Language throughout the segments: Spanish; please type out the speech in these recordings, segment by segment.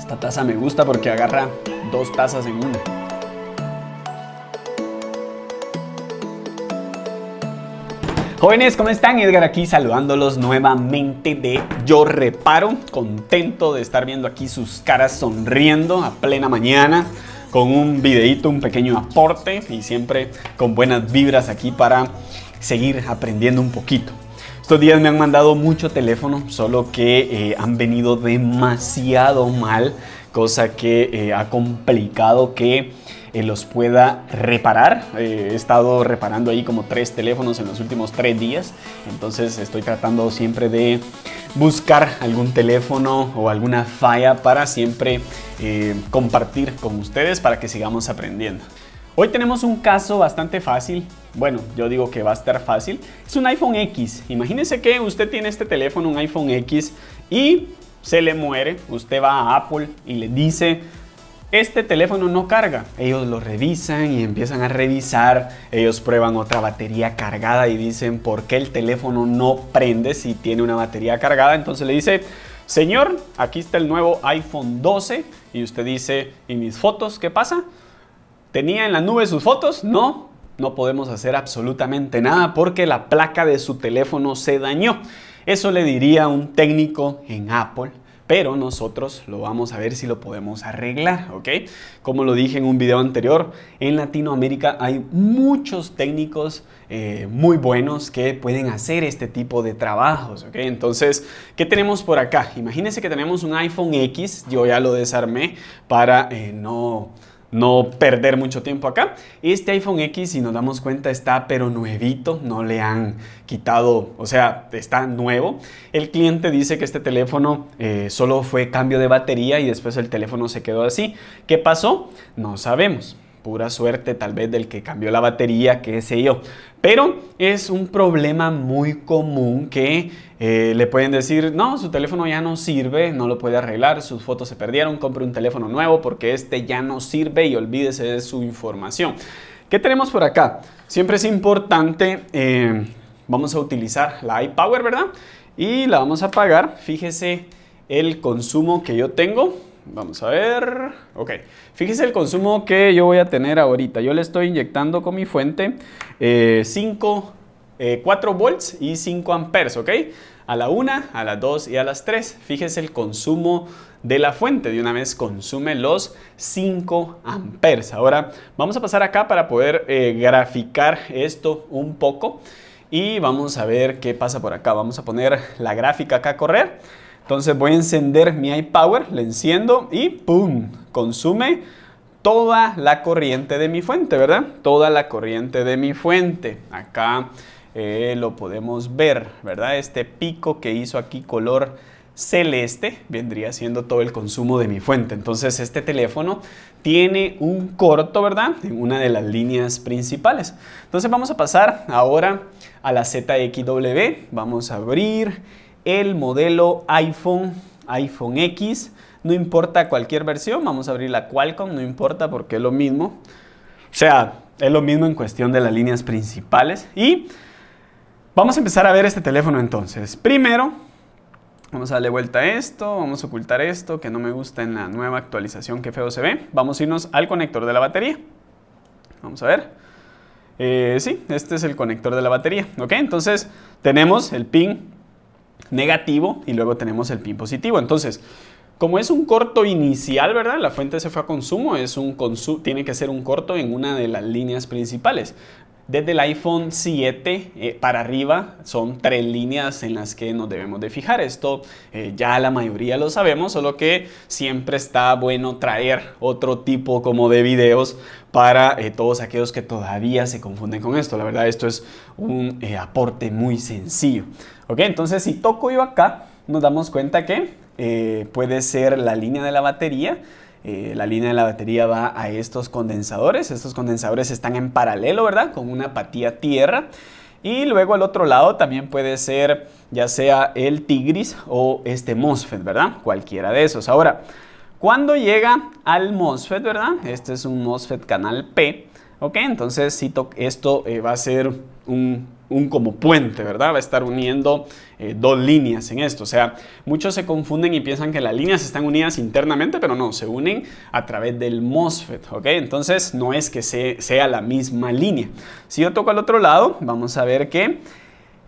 Esta taza me gusta porque agarra dos tazas en una. Jóvenes, ¿cómo están? Edgar aquí saludándolos nuevamente de Yo Reparo. Contento de estar viendo aquí sus caras sonriendo a plena mañana con un videito, un pequeño aporte y siempre con buenas vibras aquí para seguir aprendiendo un poquito. Estos días me han mandado mucho teléfono, solo que eh, han venido demasiado mal, cosa que eh, ha complicado que eh, los pueda reparar. he estado reparando ahí como tres teléfonos en los últimos tres días, entonces estoy tratando siempre de buscar algún teléfono o alguna falla para siempre compartir con ustedes para que sigamos aprendiendo. Hoy tenemos un caso bastante fácil. Bueno, yo digo que va a estar fácil. Es un iPhone X. Imagínense que usted tiene este teléfono, un iPhone X, y se le muere. Usted va a Apple y le dice, este teléfono no carga. Ellos lo revisan y empiezan a revisar. Ellos prueban otra batería cargada y dicen, ¿por qué el teléfono no prende si tiene una batería cargada? Entonces le dice, señor, aquí está el nuevo iPhone 12. Y usted dice, ¿y mis fotos? ¿Qué pasa? ¿Tenía en la nube sus fotos? No, no podemos hacer absolutamente nada porque la placa de su teléfono se dañó. Eso le diría un técnico en Apple, pero nosotros lo vamos a ver si lo podemos arreglar, ¿ok? Como lo dije en un video anterior, en Latinoamérica hay muchos técnicos eh, muy buenos que pueden hacer este tipo de trabajos, ¿ok? Entonces, ¿qué tenemos por acá? Imagínense que tenemos un iPhone X, yo ya lo desarmé para eh, no no perder mucho tiempo acá. Este iPhone X, si nos damos cuenta, está pero nuevito, no le han quitado, o sea, está nuevo. El cliente dice que este teléfono eh, solo fue cambio de batería y después el teléfono se quedó así. ¿Qué pasó? No sabemos pura suerte tal vez del que cambió la batería, qué sé yo. Pero es un problema muy común que eh, le pueden decir, no, su teléfono ya no sirve, no lo puede arreglar, sus fotos se perdieron, compre un teléfono nuevo porque este ya no sirve y olvídese de su información. ¿Qué tenemos por acá? Siempre es importante, eh, vamos a utilizar la iPower, ¿verdad? Y la vamos a apagar. Fíjese el consumo que yo tengo. Vamos a ver. Ok, fíjese el consumo que yo voy a tener ahorita. Yo le estoy inyectando con mi fuente 5, eh, 4 eh, volts y 5 amperes, ¿ok? A la 1, a las 2 y a las 3. Fíjese el consumo de la fuente. De una vez consume los 5 amperes. Ahora vamos a pasar acá para poder eh, graficar esto un poco. Y vamos a ver qué pasa por acá. Vamos a poner la gráfica acá a correr. Entonces voy a encender mi iPower, le enciendo y ¡pum! Consume toda la corriente de mi fuente, ¿verdad? Toda la corriente de mi fuente. Acá eh, lo podemos ver, ¿verdad? Este pico que hizo aquí color celeste vendría siendo todo el consumo de mi fuente. Entonces este teléfono tiene un corto, ¿verdad? En una de las líneas principales. Entonces vamos a pasar ahora a la ZXW. Vamos a abrir el modelo iPhone, iPhone X. No importa cualquier versión, vamos a abrir la Qualcomm, no importa porque es lo mismo. O sea, es lo mismo en cuestión de las líneas principales. Y vamos a empezar a ver este teléfono entonces. Primero, vamos a darle vuelta a esto, vamos a ocultar esto que no me gusta en la nueva actualización que feo se ve. Vamos a irnos al conector de la batería. Vamos a ver. Eh, sí, este es el conector de la batería, ¿ok? Entonces tenemos el pin negativo y luego tenemos el PIN positivo. Entonces, como es un corto inicial, ¿verdad? La fuente se fue a consumo, es un tiene que ser un corto en una de las líneas principales. Desde el iPhone 7 eh, para arriba son tres líneas en las que nos debemos de fijar. Esto eh, ya la mayoría lo sabemos, solo que siempre está bueno traer otro tipo como de videos para eh, todos aquellos que todavía se confunden con esto. La verdad, esto es un aporte muy sencillo. Ok, entonces si toco yo acá, nos damos cuenta que puede ser la línea de la batería eh, la línea de la batería va a estos condensadores. Estos condensadores están en paralelo, ¿verdad? Con una patía tierra. Y luego al otro lado también puede ser ya sea el Tigris o este MOSFET, ¿verdad? Cualquiera de esos. Ahora, cuando llega al MOSFET, ¿verdad? Este es un MOSFET canal P, ¿ok? Entonces esto eh, va a ser un, un como puente, ¿verdad? Va a estar uniendo eh, dos líneas en esto. O sea, muchos se confunden y piensan que las líneas están unidas internamente, pero no, se unen a través del MOSFET, ¿ok? Entonces no es que sea la misma línea. Si yo toco al otro lado, vamos a ver que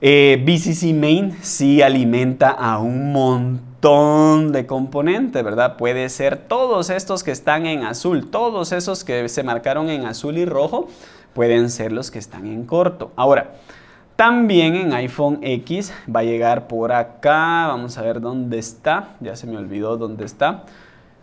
eh, BCC Main sí alimenta a un montón de componentes, ¿verdad? Puede ser todos estos que están en azul, todos esos que se marcaron en azul y rojo, pueden ser los que están en corto. Ahora, también en iPhone X va a llegar por acá. Vamos a ver dónde está. Ya se me olvidó dónde está.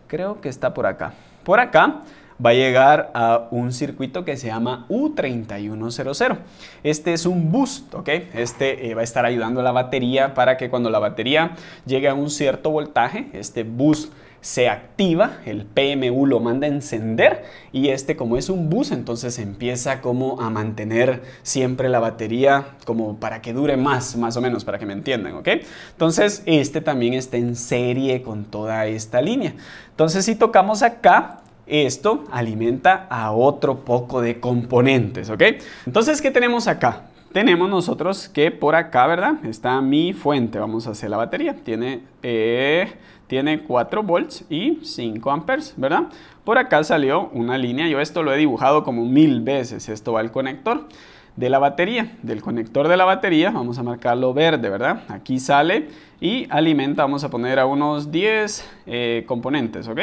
Creo que está por acá. Por acá va a llegar a un circuito que se llama U3100. Este es un boost, ¿ok? Este eh, va a estar ayudando a la batería para que cuando la batería llegue a un cierto voltaje, este boost se activa, el PMU lo manda a encender y este como es un bus entonces empieza como a mantener siempre la batería como para que dure más, más o menos, para que me entiendan, ¿ok? Entonces este también está en serie con toda esta línea. Entonces si tocamos acá, esto alimenta a otro poco de componentes, ¿ok? Entonces, ¿qué tenemos acá? tenemos nosotros que por acá, ¿verdad? Está mi fuente, vamos a hacer la batería. Tiene eh, tiene 4 volts y 5 amperes, ¿verdad? Por acá salió una línea, yo esto lo he dibujado como mil veces, esto va al conector de la batería, del conector de la batería, vamos a marcarlo verde, ¿verdad? Aquí sale y alimenta, vamos a poner a unos 10 eh, componentes, ¿ok?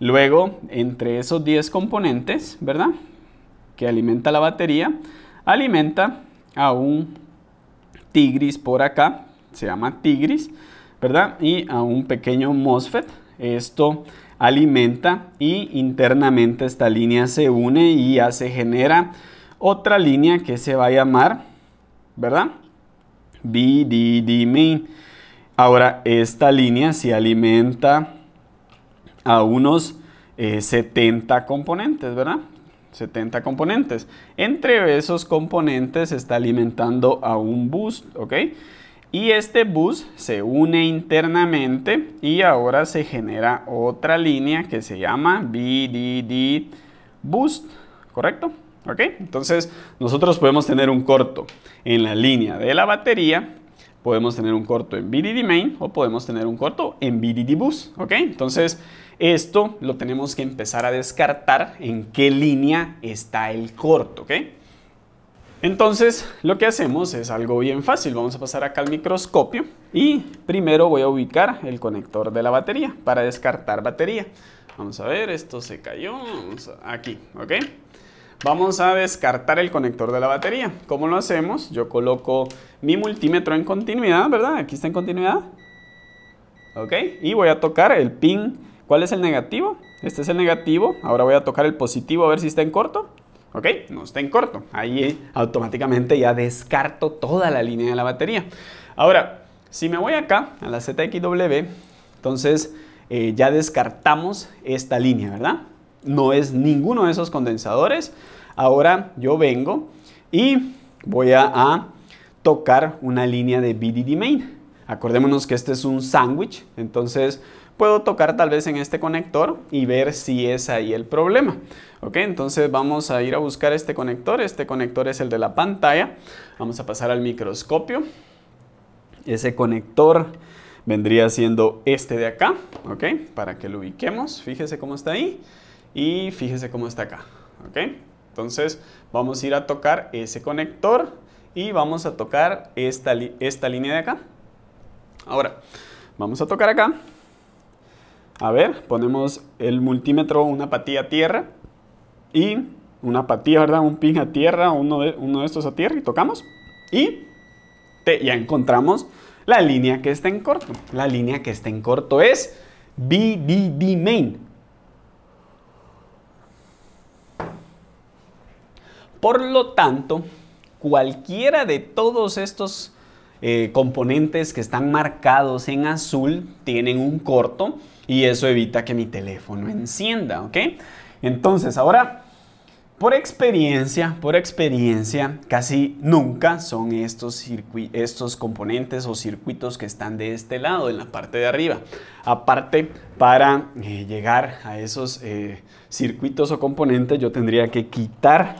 Luego, entre esos 10 componentes, ¿verdad? Que alimenta la batería, alimenta a un tigris por acá, se llama tigris, y a un pequeño MOSFET. Esto alimenta y internamente esta línea se une y ya se genera otra línea que se va a llamar, ¿verdad? BDD main. Ahora, esta línea se alimenta a unos 70 eh, componentes, ¿verdad? 70 componentes. Entre esos componentes se está alimentando a un boost, ¿ok? Y este bus se une internamente y ahora se genera otra línea que se llama BDD Boost, ¿correcto? ¿Ok? Entonces nosotros podemos tener un corto en la línea de la batería, podemos tener un corto en BDD Main o podemos tener un corto en BDD Boost, ¿ok? Entonces esto lo tenemos que empezar a descartar en qué línea está el corto, ¿ok? Entonces, lo que hacemos es algo bien fácil. Vamos a pasar acá al microscopio y primero voy a ubicar el conector de la batería para descartar batería. Vamos a ver, esto se cayó. aquí, ¿ok? Vamos a descartar el conector de la batería. ¿Cómo lo hacemos? Yo coloco mi multímetro en continuidad, ¿verdad? Aquí está en continuidad. ¿Ok? Y voy a tocar el pin. ¿Cuál es el negativo? Este es el negativo. Ahora voy a tocar el positivo a ver si está en corto. ¿ok? No está en corto. Ahí eh, automáticamente ya descarto toda la línea de la batería. Ahora, si me voy acá a la ZXW, entonces eh, ya descartamos esta línea, ¿verdad? No es ninguno de esos condensadores. Ahora yo vengo y voy a, tocar una línea de BDD main. Acordémonos que este es un sándwich, entonces puedo tocar tal vez en este conector y ver si es ahí el problema. Ok, entonces vamos a ir a buscar este conector. Este conector es el de la pantalla. Vamos a pasar al microscopio. Ese conector vendría siendo este de acá, ok, para que lo ubiquemos. Fíjese cómo está ahí y fíjese cómo está acá, ok. Entonces vamos a ir a tocar ese conector y vamos a tocar esta, esta línea de acá. Ahora, vamos a tocar acá a ver, ponemos el multímetro, una patilla a tierra y una patilla, ¿verdad? Un pin a tierra, uno de, uno de estos a tierra y tocamos. Y ya encontramos la línea que está en corto. La línea que está en corto es BDD main. Por lo tanto, cualquiera de todos estos eh, componentes que están marcados en azul tienen un corto y eso evita que mi teléfono encienda, ¿ok? Entonces ahora, por experiencia, por experiencia, casi nunca son estos, estos componentes o circuitos que están de este lado, en la parte de arriba. Aparte, para eh, llegar a esos eh, circuitos o componentes, yo tendría que quitar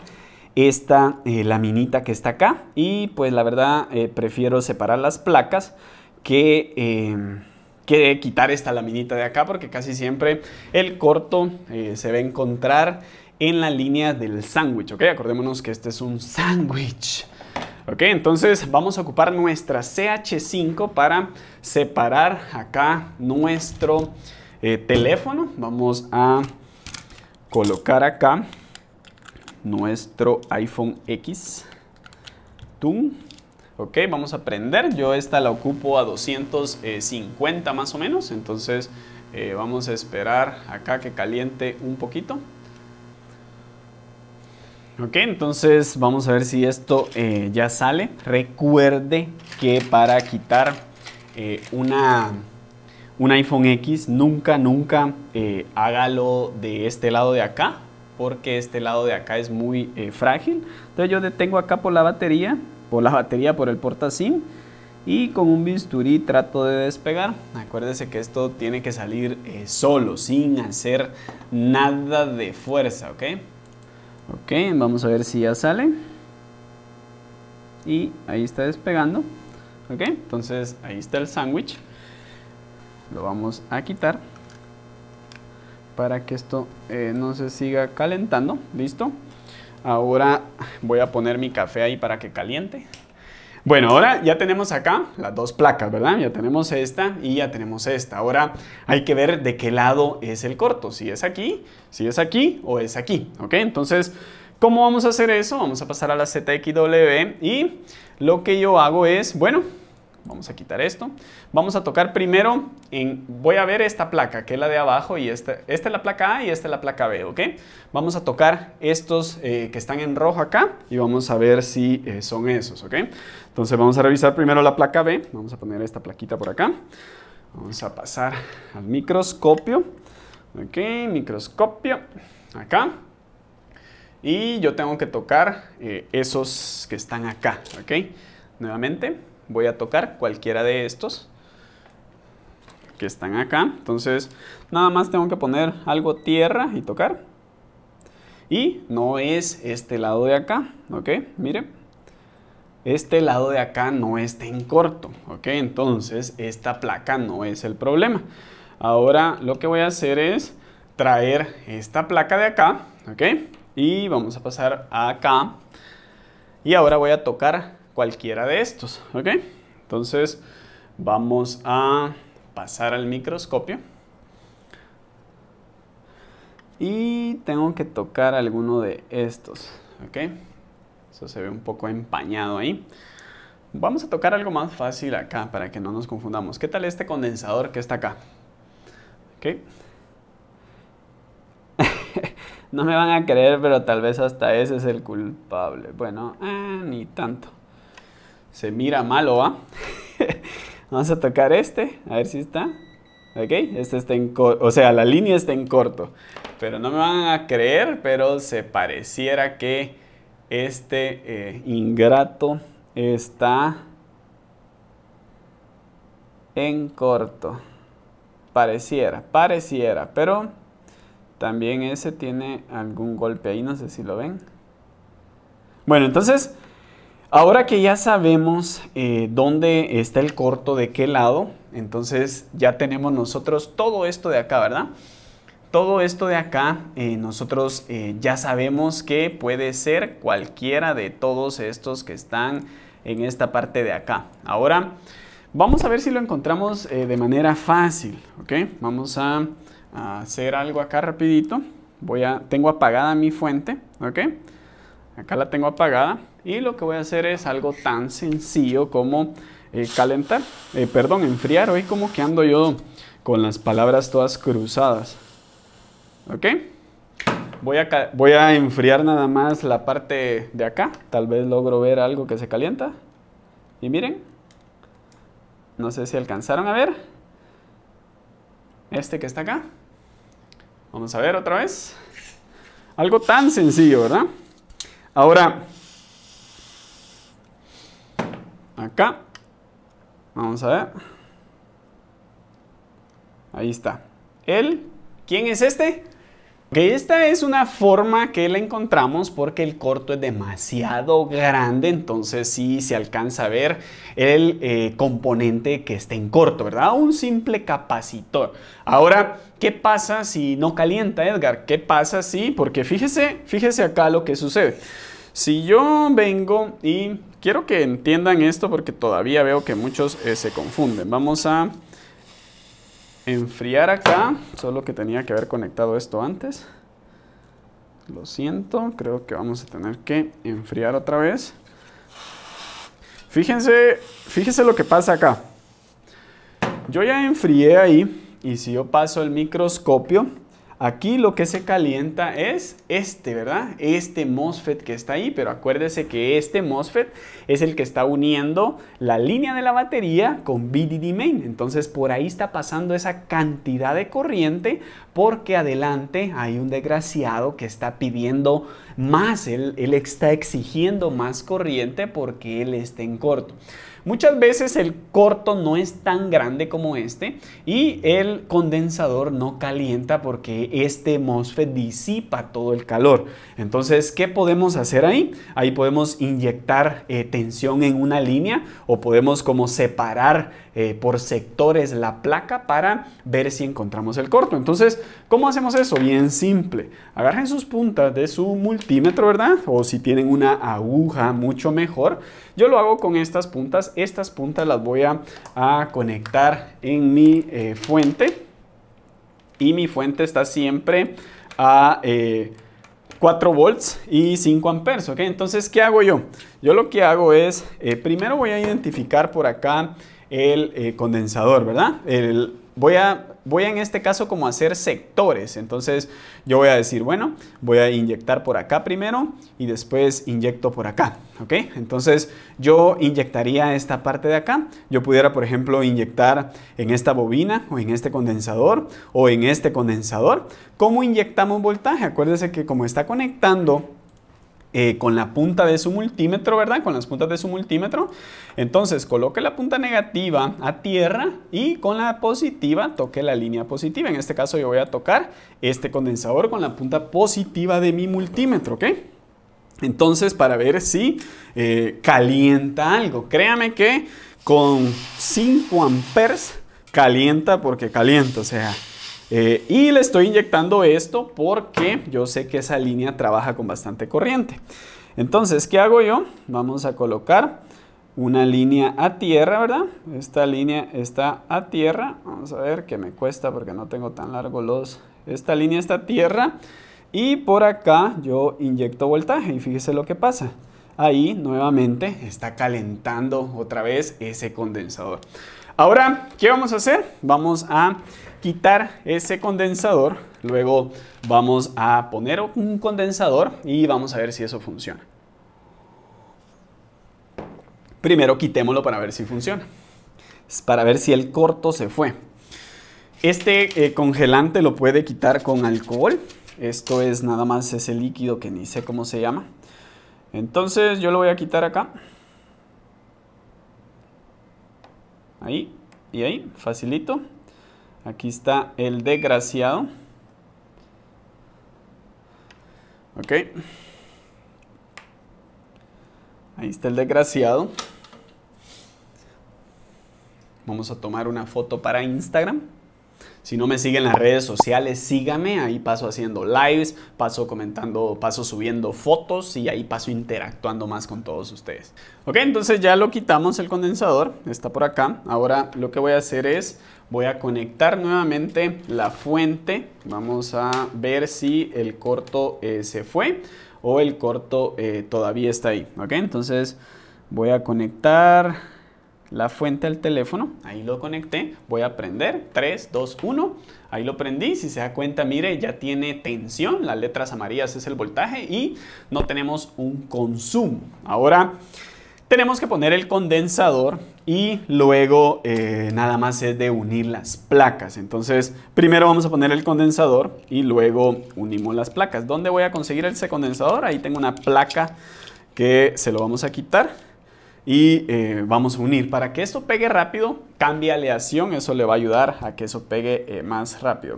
esta eh, laminita que está acá y pues la verdad eh, prefiero separar las placas que, em, que, quitar esta laminita de acá porque casi siempre el corto eh, se va a encontrar en la línea del sándwich, ¿ok? Acordémonos que este es un sándwich. Ok, entonces vamos a ocupar nuestra CH5 para separar acá nuestro teléfono. Vamos a colocar acá nuestro iPhone X. Ok, vamos a prender. Yo esta la ocupo a 250 más o menos. Entonces eh, vamos a esperar acá que caliente un poquito. Ok, entonces vamos a ver si esto eh, ya sale. Recuerde que para quitar eh, una, un iPhone X, nunca, nunca hágalo de este lado de acá porque este lado de acá es muy eh, frágil. Entonces yo detengo acá por la batería, por la batería, por el porta y con un bisturí trato de despegar. Acuérdese que esto tiene que salir eh, solo, sin hacer nada de fuerza, ¿ok? Ok, vamos a ver si ya sale. Y ahí está despegando. ¿Ok? Entonces ahí está el sándwich. Lo vamos a quitar para que esto eh, no se siga calentando. ¿Listo? Ahora voy a poner mi café ahí para que caliente. Bueno, ahora ya tenemos acá las dos placas, ¿verdad? Ya tenemos esta y ya tenemos esta. Ahora hay que ver de qué lado es el corto, si es aquí, si es aquí o es aquí, ¿ok? Entonces, ¿cómo vamos a hacer eso? Vamos a pasar a la ZXW y lo que yo hago es, bueno, Vamos a quitar esto. Vamos a tocar primero en, voy a ver esta placa, que es la de abajo, y esta, es la placa A y esta es la placa B, ¿ok? Vamos a tocar estos eh, que están en rojo acá y vamos a ver si eh, son esos, ¿ok? Entonces vamos a revisar primero la placa B. Vamos a poner esta plaquita por acá. Vamos a pasar al microscopio. Ok, microscopio. Acá. Y yo tengo que tocar eh, esos que están acá, ¿ok? Nuevamente voy a tocar cualquiera de estos que están acá. Entonces, nada más tengo que poner algo tierra y tocar. Y no es este lado de acá, ¿ok? Mire, este lado de acá no está en corto, ¿ok? Entonces, esta placa no es el problema. Ahora, lo que voy a hacer es traer esta placa de acá, ¿ok? Y vamos a pasar acá. Y ahora voy a tocar cualquiera de estos, ¿ok? Entonces vamos a pasar al microscopio. Y tengo que tocar alguno de estos, ¿ok? Eso se ve un poco empañado ahí. Vamos a tocar algo más fácil acá para que no nos confundamos. ¿Qué tal este condensador que está acá? ¿Ok? no me van a creer, pero tal vez hasta ese es el culpable. Bueno, eh, ni tanto. Se mira malo, ¿ah? Vamos a tocar este, a ver si está. ¿Ok? Este está en o sea, la línea está en corto. Pero no me van a creer, pero se pareciera que este eh, ingrato está en corto. Pareciera, pareciera, pero también ese tiene algún golpe ahí, no sé si lo ven. Bueno, entonces Ahora que ya sabemos eh, dónde está el corto, de qué lado, entonces ya tenemos nosotros todo esto de acá, ¿verdad? Todo esto de acá, eh, nosotros eh, ya sabemos que puede ser cualquiera de todos estos que están en esta parte de acá. Ahora, vamos a ver si lo encontramos de manera fácil, ¿ok? Vamos a, hacer algo acá rapidito. Voy a, tengo apagada mi fuente, ¿ok? Acá la tengo apagada y lo que voy a hacer es algo tan sencillo como eh, calentar, eh, perdón, enfriar. Hoy como que ando yo con las palabras todas cruzadas. ¿Ok? Voy voy a enfriar nada más la parte de acá. Tal vez logro ver algo que se calienta. Y miren, no sé si alcanzaron a ver. Este que está acá. Vamos a ver otra vez. Algo tan sencillo, ¿verdad? Ahora, acá, vamos a ver. Ahí está. Él, ¿quién es este? esta es una forma que la encontramos porque el corto es demasiado grande, entonces sí se alcanza a ver el eh, componente que esté en corto, ¿verdad? Un simple capacitor. Ahora, ¿qué pasa si no calienta, Edgar? ¿Qué pasa si? Porque fíjese, fíjese acá lo que sucede. Si yo vengo y quiero que entiendan esto porque todavía veo que muchos eh, se confunden. Vamos a enfriar acá, solo que tenía que haber conectado esto antes. Lo siento, creo que vamos a tener que enfriar otra vez. Fíjense, lo que pasa acá. Yo ya enfrié ahí y si yo paso el microscopio, Aquí lo que se calienta es este, ¿verdad? Este MOSFET que está ahí, pero acuérdese que este MOSFET es el que está uniendo la línea de la batería con VDD main. Entonces por ahí está pasando esa cantidad de corriente porque adelante hay un desgraciado que está pidiendo más, él, él está exigiendo más corriente porque él está en corto. Muchas veces el corto no es tan grande como este y el condensador no calienta porque este MOSFET disipa todo el calor. Entonces, ¿qué podemos hacer ahí? Ahí podemos inyectar eh, tensión en una línea o podemos como separar eh, por sectores la placa para ver si encontramos el corto. Entonces, ¿cómo hacemos eso? Bien simple. Agarren sus puntas de su multímetro, ¿verdad? O si tienen una aguja, mucho mejor yo lo hago con estas puntas. Estas puntas las voy a, conectar en mi eh, fuente. Y mi fuente está siempre a... 4 eh, volts y 5 amperes, Entonces, ¿qué hago yo? Yo lo que hago es, eh, primero voy a identificar por acá el condensador, ¿verdad? El, voy a voy en este caso como a hacer sectores. Entonces yo voy a decir, bueno, voy a inyectar por acá primero y después inyecto por acá. ¿Ok? Entonces yo inyectaría esta parte de acá. Yo pudiera, por ejemplo, inyectar en esta bobina o en este condensador o en este condensador. ¿Cómo inyectamos voltaje? Acuérdense que como está conectando eh, con la punta de su multímetro, ¿verdad? Con las puntas de su multímetro. Entonces, coloque la punta negativa a tierra y con la positiva toque la línea positiva. En este caso yo voy a tocar este condensador con la punta positiva de mi multímetro, ¿ok? Entonces, para ver si eh, calienta algo. Créame que con 5 amperes calienta porque calienta, o sea, eh, y le estoy inyectando esto porque yo sé que esa línea trabaja con bastante corriente. Entonces, ¿qué hago yo? Vamos a colocar una línea a tierra, ¿verdad? Esta línea está a tierra. Vamos a ver qué me cuesta porque no tengo tan largo los... Esta línea está a tierra. Y por acá yo inyecto voltaje y fíjese lo que pasa. Ahí nuevamente está calentando otra vez ese condensador. Ahora, ¿qué vamos a hacer? Vamos a quitar ese condensador, luego vamos a poner un condensador y vamos a ver si eso funciona. Primero quitémoslo para ver si funciona, para ver si el corto se fue. Este eh, congelante lo puede quitar con alcohol, esto es nada más ese líquido que ni sé cómo se llama. Entonces yo lo voy a quitar acá. Ahí y ahí, facilito. Aquí está el desgraciado. Ok. Ahí está el desgraciado. Vamos a tomar una foto para Instagram. Si no me siguen las redes sociales, sígame. Ahí paso haciendo lives, paso comentando, paso subiendo fotos y ahí paso interactuando más con todos ustedes. Ok, entonces ya lo quitamos el condensador. Está por acá. Ahora lo que voy a hacer es, voy a conectar nuevamente la fuente. Vamos a ver si el corto eh, se fue o el corto eh, todavía está ahí. Ok, entonces voy a conectar la fuente al teléfono, ahí lo conecté, voy a prender, 3, 2, 1, ahí lo prendí, si se da cuenta, mire, ya tiene tensión, las letras amarillas es el voltaje y no tenemos un consumo. Ahora tenemos que poner el condensador y luego eh, nada más es de unir las placas. Entonces, primero vamos a poner el condensador y luego unimos las placas. ¿Dónde voy a conseguir ese condensador? Ahí tengo una placa que se lo vamos a quitar y eh, vamos a unir. Para que esto pegue rápido, cambia aleación, eso le va a ayudar a que eso pegue eh, más rápido,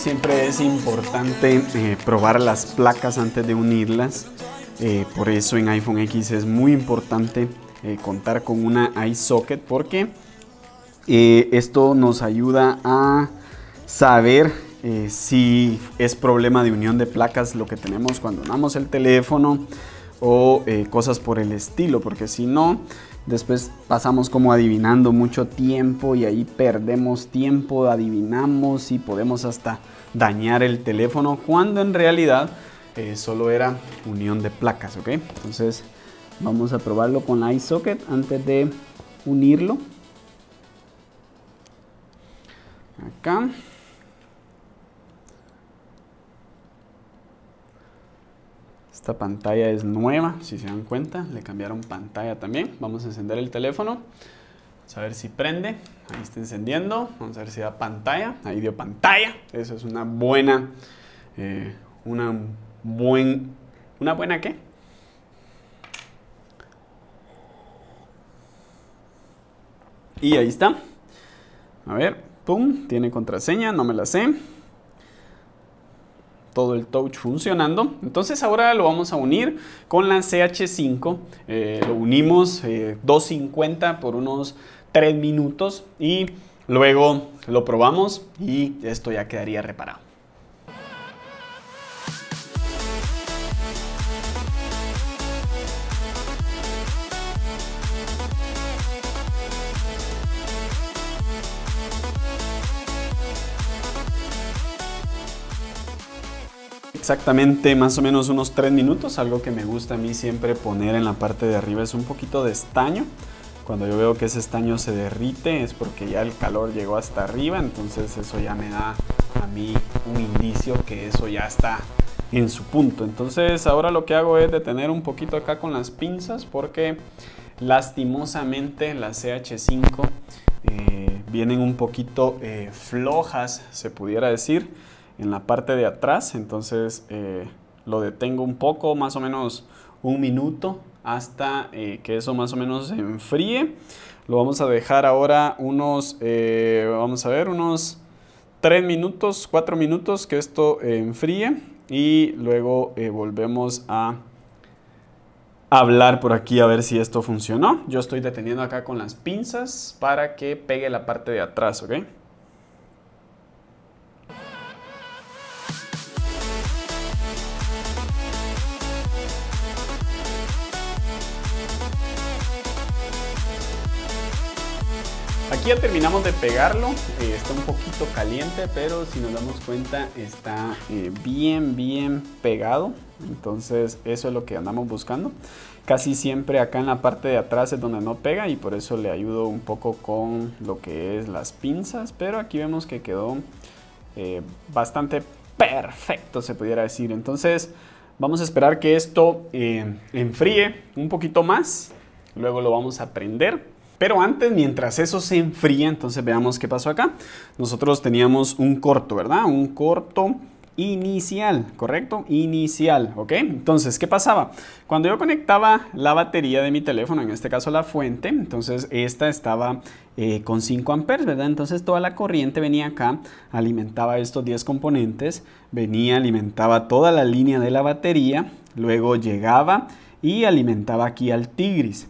Siempre es importante eh, probar las placas antes de unirlas. Eh, por eso en iPhone X es muy importante eh, contar con una iSocket porque esto nos ayuda a saber si es problema de unión de placas lo que tenemos cuando unamos el teléfono o cosas por el estilo, porque si no, Después pasamos como adivinando mucho tiempo y ahí perdemos tiempo, adivinamos y podemos hasta dañar el teléfono cuando en realidad eh, solo era unión de placas, Entonces vamos a probarlo con la iSocket antes de unirlo. Acá. Esta pantalla es nueva, si se dan cuenta, le cambiaron pantalla también. Vamos a encender el teléfono. Vamos a ver si prende. Ahí está encendiendo. Vamos a ver si da pantalla. Ahí dio pantalla. Eso es una buena... Eh, una buen... ¿Una buena qué? Y ahí está. A ver, pum, tiene contraseña, no me la sé todo el touch funcionando. Entonces ahora lo vamos a unir con la CH5. Eh, lo unimos 250 eh, por unos 3 minutos y luego lo probamos y esto ya quedaría reparado. exactamente más o menos unos 3 minutos. Algo que me gusta a mí siempre poner en la parte de arriba es un poquito de estaño. Cuando yo veo que ese estaño se derrite es porque ya el calor llegó hasta arriba, entonces eso ya me da a mí un indicio que eso ya está en su punto. Entonces ahora lo que hago es detener un poquito acá con las pinzas porque lastimosamente las CH5 eh, vienen un poquito eh, flojas, se pudiera decir en la parte de atrás, entonces eh, lo detengo un poco, más o menos un minuto hasta eh, que eso más o menos se enfríe. Lo vamos a dejar ahora unos, eh, vamos a ver, unos 3 minutos, 4 minutos que esto enfríe y luego volvemos a hablar por aquí a ver si esto funcionó. Yo estoy deteniendo acá con las pinzas para que pegue la parte de atrás, ¿ok? ya terminamos de pegarlo, eh, está un poquito caliente, pero si nos damos cuenta está eh, bien, bien pegado. Entonces eso es lo que andamos buscando. Casi siempre acá en la parte de atrás es donde no pega y por eso le ayudo un poco con lo que es las pinzas. Pero aquí vemos que quedó eh, bastante perfecto, se pudiera decir. Entonces vamos a esperar que esto enfríe un poquito más. Luego lo vamos a prender pero antes, mientras eso se enfría, entonces veamos qué pasó acá. Nosotros teníamos un corto, ¿verdad? Un corto inicial, ¿correcto? Inicial, ¿ok? Entonces, ¿qué pasaba? Cuando yo conectaba la batería de mi teléfono, en este caso la fuente, entonces esta estaba eh, con 5 amperes, ¿verdad? Entonces toda la corriente venía acá, alimentaba estos 10 componentes, venía, alimentaba toda la línea de la batería, luego llegaba y alimentaba aquí al Tigris.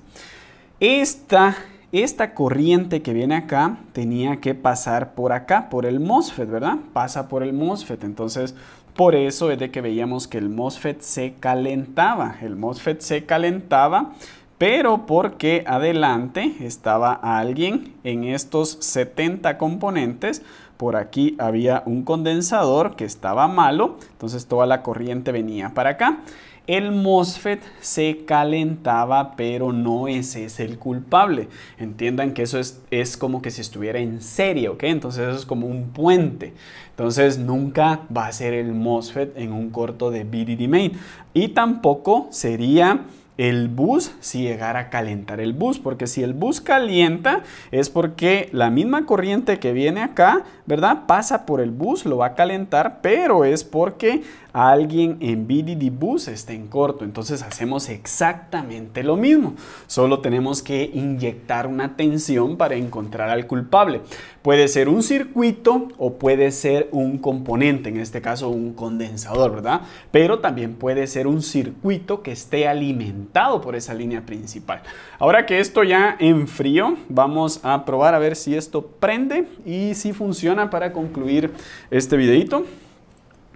Esta esta corriente que viene acá tenía que pasar por acá, por el MOSFET, ¿verdad? Pasa por el MOSFET, entonces por eso es de que veíamos que el MOSFET se calentaba. El MOSFET se calentaba, pero porque adelante estaba alguien en estos 70 componentes por aquí había un condensador que estaba malo, entonces toda la corriente venía para acá. El MOSFET se calentaba, pero no ese es el culpable. Entiendan que eso es, es como que si estuviera en serie, ¿ok? Entonces eso es como un puente. Entonces nunca va a ser el MOSFET en un corto de BDD main. Y tampoco sería el bus si llegara a calentar el bus, porque si el bus calienta es porque la misma corriente que viene acá, ¿verdad? Pasa por el bus, lo va a calentar, pero es porque alguien en BDD Bus esté en corto. Entonces hacemos exactamente lo mismo. Solo tenemos que inyectar una tensión para encontrar al culpable. Puede ser un circuito o puede ser un componente, en este caso un condensador, ¿verdad? Pero también puede ser un circuito que esté alimentado por esa línea principal. Ahora que esto ya enfrió, vamos a probar a ver si esto prende y si funciona para concluir este videito.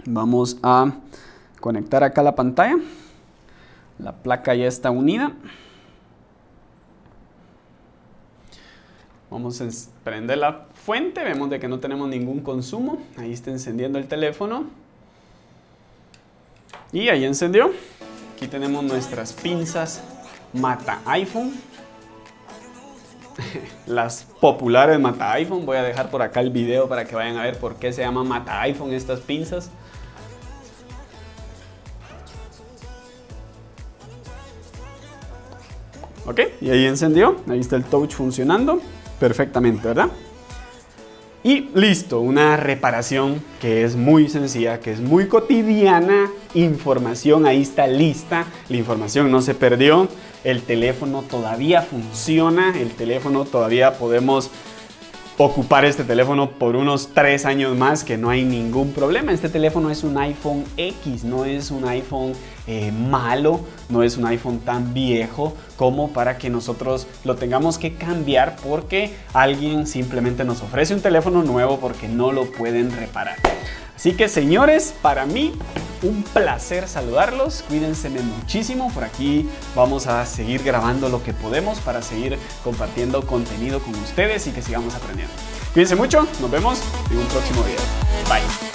Vamos a conectar acá la pantalla. La placa ya está unida. Vamos a prender la fuente, vemos de que no tenemos ningún consumo. Ahí está encendiendo el teléfono. Y ahí encendió. Aquí tenemos nuestras pinzas mata iPhone. Las populares mata iPhone. Voy a dejar por acá el video para que vayan a ver por qué se llama mata iPhone estas pinzas. ¿Ok? Y ahí encendió, ahí está el touch funcionando perfectamente, ¿verdad? Y listo, una reparación que es muy sencilla, que es muy cotidiana. Información ahí está lista, la información no se perdió, el teléfono todavía funciona, el teléfono todavía podemos ocupar este teléfono por unos tres años más que no hay ningún problema. Este teléfono es un iPhone X, no es un iPhone eh, malo, no es un iPhone tan viejo como para que nosotros lo tengamos que cambiar porque alguien simplemente nos ofrece un teléfono nuevo porque no lo pueden reparar. Así que señores, para mí un placer saludarlos. Cuídense muchísimo. Por aquí vamos a seguir grabando lo que podemos para seguir compartiendo contenido con ustedes y que sigamos aprendiendo. Cuídense mucho. Nos vemos en un próximo video. Bye.